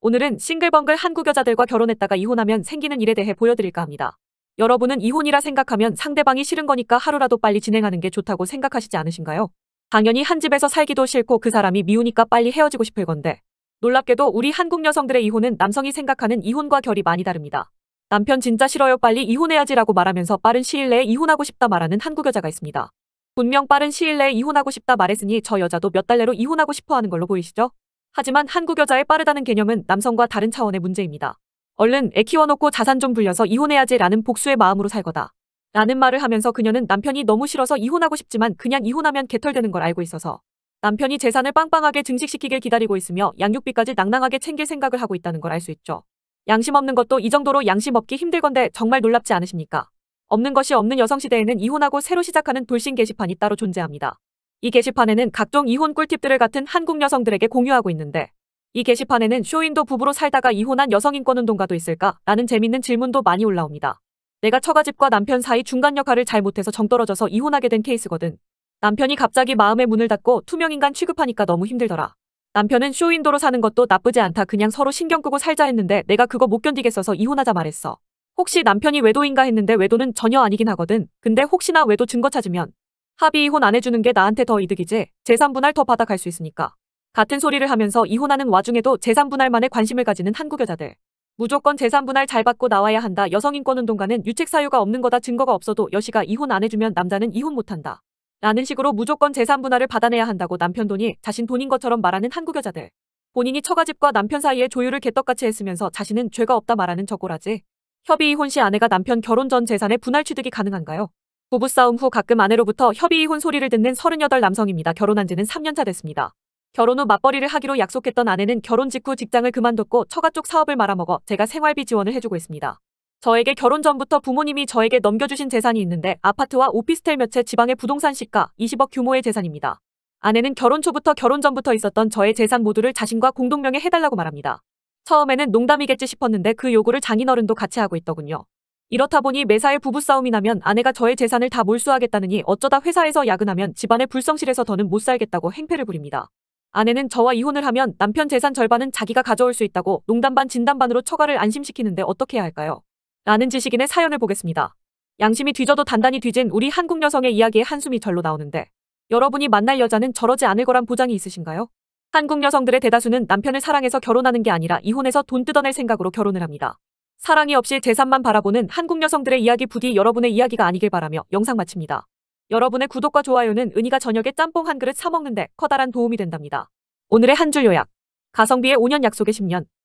오늘은 싱글벙글 한국 여자들과 결혼했다가 이혼하면 생기는 일에 대해 보여드릴까 합니다. 여러분은 이혼이라 생각하면 상대방이 싫은 거니까 하루라도 빨리 진행하는 게 좋다고 생각하시지 않으신가요? 당연히 한 집에서 살기도 싫고 그 사람이 미우니까 빨리 헤어지고 싶을 건데 놀랍게도 우리 한국 여성들의 이혼은 남성이 생각하는 이혼과 결이 많이 다릅니다. 남편 진짜 싫어요 빨리 이혼해야지 라고 말하면서 빠른 시일 내에 이혼하고 싶다 말하는 한국 여자가 있습니다. 분명 빠른 시일 내에 이혼하고 싶다 말했으니 저 여자도 몇 달 내로 이혼하고 싶어 하는 걸로 보이시죠? 하지만 한국 여자의 빠르다는 개념은 남성과 다른 차원의 문제입니다. 얼른 애 키워놓고 자산 좀 불려서 이혼해야지 라는 복수의 마음으로 살 거다. 라는 말을 하면서 그녀는 남편이 너무 싫어서 이혼하고 싶지만 그냥 이혼하면 개털되는 걸 알고 있어서 남편이 재산을 빵빵하게 증식시키길 기다리고 있으며 양육비까지 낭낭하게 챙길 생각을 하고 있다는 걸 알 수 있죠. 양심 없는 것도 이 정도로 양심 없기 힘들 건데 정말 놀랍지 않으십니까? 없는 것이 없는 여성 시대에는 이혼하고 새로 시작하는 돌싱 게시판이 따로 존재합니다. 이 게시판에는 각종 이혼 꿀팁들을 같은 한국 여성들에게 공유하고 있는데 이 게시판에는 쇼윈도 부부로 살다가 이혼한 여성 인권운동가도 있을까? 라는 재밌는 질문도 많이 올라옵니다. 내가 처가집과 남편 사이 중간 역할을 잘못해서 정떨어져서 이혼하게 된 케이스거든. 남편이 갑자기 마음의 문을 닫고 투명인간 취급하니까 너무 힘들더라. 남편은 쇼윈도로 사는 것도 나쁘지 않다 그냥 서로 신경 끄고 살자 했는데 내가 그거 못 견디겠어서 이혼하자 말했어. 혹시 남편이 외도인가 했는데 외도는 전혀 아니긴 하거든. 근데 혹시나 외도 증거 찾으면 합의 이혼 안 해주는 게 나한테 더 이득이지 재산분할 더 받아갈 수 있으니까. 같은 소리를 하면서 이혼하는 와중에도 재산분할만에 관심을 가지는 한국 여자들. 무조건 재산분할 잘 받고 나와야 한다. 여성인권운동가는 유책 사유가 없는 거다. 증거가 없어도 여시가 이혼 안 해주면 남자는 이혼 못한다. 라는 식으로 무조건 재산분할을 받아내야 한다고 남편 돈이 자신 돈인 것처럼 말하는 한국 여자들. 본인이 처가집과 남편 사이에 조율을 개떡같이 했으면서 자신은 죄가 없다 말하는 저고라지. 협의 이혼 시 아내가 남편 결혼 전 재산의 분할 취득이 가능한가요? 부부싸움 후 가끔 아내로부터 협의 이혼 소리를 듣는 38 남성입니다. 결혼한 지는 3년차 됐습니다. 결혼 후 맞벌이를 하기로 약속했던 아내는 결혼 직후 직장을 그만뒀고 처가 쪽 사업을 말아먹어 제가 생활비 지원을 해주고 있습니다. 저에게 결혼 전부터 부모님이 저에게 넘겨주신 재산이 있는데 아파트와 오피스텔 몇 채 지방의 부동산 시가 20억 규모의 재산입니다. 아내는 결혼 초부터 결혼 전부터 있었던 저의 재산 모두를 자신과 공동명의 해달라고 말합니다. 처음에는 농담이겠지 싶었는데 그 요구를 장인어른도 같이 하고 있더군요. 이렇다 보니 매사에 부부싸움이 나면 아내가 저의 재산을 다 몰수하겠다느니 어쩌다 회사에서 야근하면 집안의 불성실에서 더는 못 살겠다고 행패를 부립니다. 아내는 저와 이혼을 하면 남편 재산 절반은 자기가 가져올 수 있다고 농담반 진담반으로 처가를 안심시키는데 어떻게 해야 할까요? 라는 지식인의 사연을 보겠습니다. 양심이 뒤져도 단단히 뒤진 우리 한국 여성의 이야기에 한숨이 절로 나오는데 여러분이 만날 여자는 저러지 않을 거란 보장이 있으신가요? 한국 여성들의 대다수는 남편을 사랑해서 결혼하는 게 아니라 이혼해서 돈 뜯어낼 생각으로 결혼을 합니다. 사랑이 없이 재산만 바라보는 한국 여성들의 이야기 부디 여러분의 이야기가 아니길 바라며 영상 마칩니다. 여러분의 구독과 좋아요는 은희가 저녁에 짬뽕 한 그릇 사 먹는데 커다란 도움이 된답니다. 오늘의 한 줄 요약. 가성비의 5년 약속의 10년.